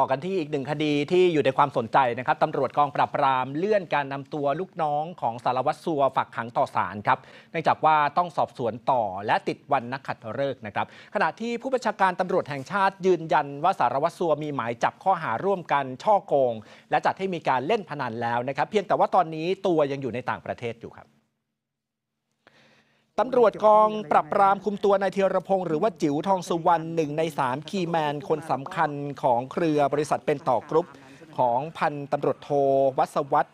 ต่อกันที่อีกหนึ่งคดีที่อยู่ในความสนใจนะครับตำรวจกองปราบปราม เลื่อนการนำตัวลูกน้องของสารวัตรสัวฝักขังต่อศาลครับเนื่องจากว่าต้องสอบสวนต่อและติดวันนักขัดฤกษ์นะครับขณะที่ผู้บัญชาการตำรวจแห่งชาติยืนยันว่าสารวัตรสัวมีหมายจับข้อหาร่วมกันช่อโกงและจัดให้มีการเล่นพนันแล้วนะครับ เพียงแต่ว่าตอนนี้ตัวยังอยู่ในต่างประเทศอยู่ครับตำรวจกองปรับปรามคุมตัวนายเทียรพงศ์หรือว่าจิ๋วทองสุวรรณหนึ่งในสามคีแมนคนสำคัญของเครือบริษัทเป็นต่อกรุ๊ปของพันตำรวจโทวัศวัตร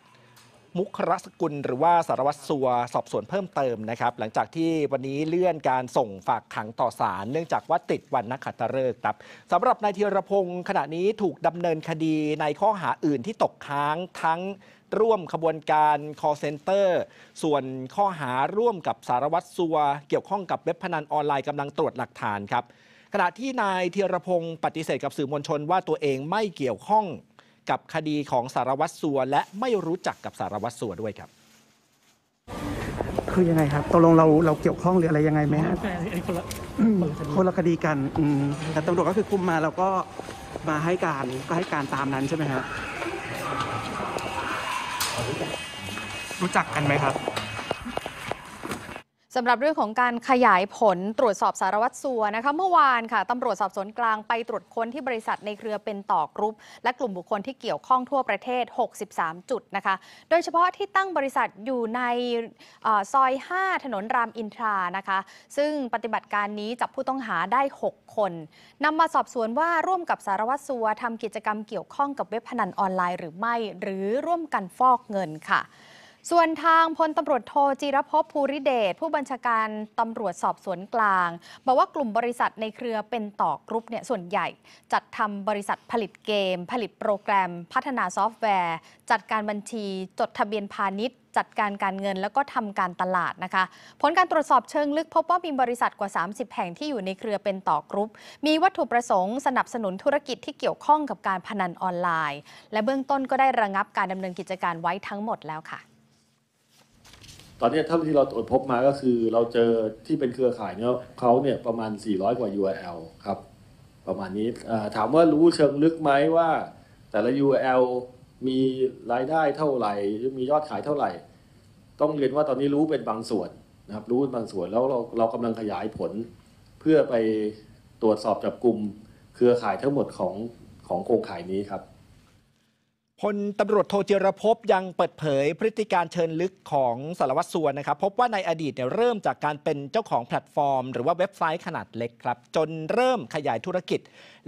มุขรสกุลหรือว่าสารวัตรสัวสอบสวนเพิ่มเติมนะครับ หลังจากที่วันนี้เลื่อนการส่งฝากขังต่อศาลเนื่องจากว่าติดวันนักขัตฤกษ์ครับสำหรับนายธีรพงศ์ขณะนี้ถูกดำเนินคดีในข้อหาอื่นที่ตกค้างทั้งร่วมขบวนการ call center ส่วนข้อหาร่วมกับสารวัตรสัวเกี่ยวข้องกับเว็บพนันออนไลน์กำลังตรวจหลักฐานครับขณะที่นายเทียรพงศ์ปฏิเสธกับสื่อมวลชนว่าตัวเองไม่เกี่ยวข้องกับคดีของสารวัตรสัวและไม่รู้จักกับสารวัตรสัวด้วยครับ คือยังไงครับตกลงเราเราเกี่ยวข้องหรืออะไรยังไงไหมฮะคนละคนละคดีกันอืแต่ตำรวจก็คือคุมมาแล้วก็มาให้การก็ให้การตามนั้นใช่ไหมฮะรู้จักกันไหมครับสำหรับเรื่องของการขยายผลตรวจสอบสารวัตรสัวนะคะเมื่อวานค่ะ ตำรวจสอบสวนกลางไปตรวจค้นที่บริษัทในเครือเป็นต่อกรุ๊ปและกลุ่มบุคคลที่เกี่ยวข้องทั่วประเทศ 63 จุดนะคะ โดยเฉพาะที่ตั้งบริษัทอยู่ในอซอย 5 ถนนรามอินทรานะคะ ซึ่งปฏิบัติการนี้จับผู้ต้องหาได้ 6 คนนำมาสอบสวนว่าร่วมกับสารวัตรสัวทำกิจกรรมเกี่ยวข้องกับเว็บพนันออนไลน์หรือไม่ หรือร่วมกันฟอกเงินค่ะส่วนทางพลตำรวจโทจิรภพภูริเดช ผู้บัญชาการตำรวจสอบสวนกลางบอกว่ากลุ่มบริษัทในเครือเป็นต่อกรุ๊ปเนี่ยส่วนใหญ่จัดทำบริษัทผลิตเกม ผลิตโปรแกรม พัฒนาซอฟต์แวร์ จัดการบัญชี จดทะเบียนพาณิชย์จัดการการเงินแล้วก็ทำการตลาดนะคะ ผลการตรวจสอบเชิงลึกพบว่ามีบริษัทกว่า 30 แห่งที่อยู่ในเครือเป็นต่อกรุ๊ป มีวัตถุประสงค์สนับสนุนธุรกิจที่เกี่ยวข้องกับการพนันออนไลน์และเบื้องต้นก็ได้ระงับการดำเนินกิจการไว้ทั้งหมดแล้วค่ะตอนนี้เท่าที่เราตรวจพบมาก็คือเราเจอ ที่เป็นเครือข่ายเนี่ยเขาเนี่ยประมาณ 400 กว่า URL ครับ ประมาณนี้ถามว่ารู้เชิงลึกไหมว่า แต่ละ URL มีรายได้เท่าไหร่มียอดขายเท่าไหร่ ต้องเรียนว่าตอนนี้รู้เป็นบางส่วนนะครับ รู้เป็นบางส่วนแล้วเราเรากำลังขยายผล เพื่อไปตรวจสอบจับกลุ่มเครือข่ายทั้งหมดของของโครงข่ายนี้ครับพลตำรวจโทเจรพบยังเปิดเผยพฤติการเชิญลึกของสารวัตรสัวนะครับ พบว่าในอดีตเนี่ยเริ่มจากการเป็นเจ้าของแพลตฟอร์ม หรือว่าเว็บไซต์ขนาดเล็กครับ จนเริ่มขยายธุรกิจ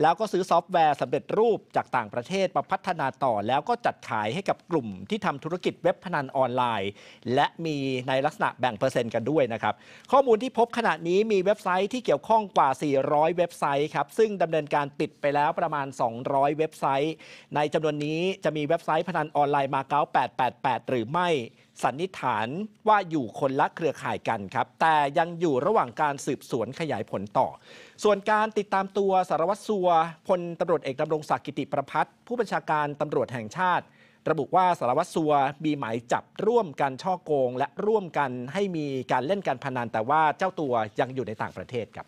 แล้วก็ซื้อซอฟต์แวร์สำเร็จรูป จากต่างประเทศมาพัฒนาต่อ แล้วก็จัดขายให้กับกลุ่ม ที่ทำธุรกิจเว็บพนันออนไลน์และมีในลักษณะแบ่งเปอร์เซ็นต์กันด้วยนะครับข้อมูลที่พบขณะนี้มีเว็บไซต์ที่เกี่ยวข้องกว่า 400 เว็บไซต์ครับซึ่งดำเนินการปิดไปแล้วประมาณ 200 เว็บไซต์ ในจำนวนนี้จะมีีเว็บไซต์พนันออนไลน์ มาเก๊า888 หรือไม่สันนิษฐานว่าอยู่คนละเครือข่ายกันครับ แต่ยังอยู่ระหว่างการสืบสวนขยายผลต่อ ส่วนการติดตามตัวสารวัตรสัวพลตำรวจเอกดำรงศักดิ์กิติประพัฒนผู้บัญชาการตำรวจแห่งชาติ ระบุว่าสารวัตรสัว มีหมายจับร่วมกันช่อโกง และร่วมกันให้มีการเล่นการพนันแต่ว่าเจ้าตัวยังอยู่ในต่างประเทศครับ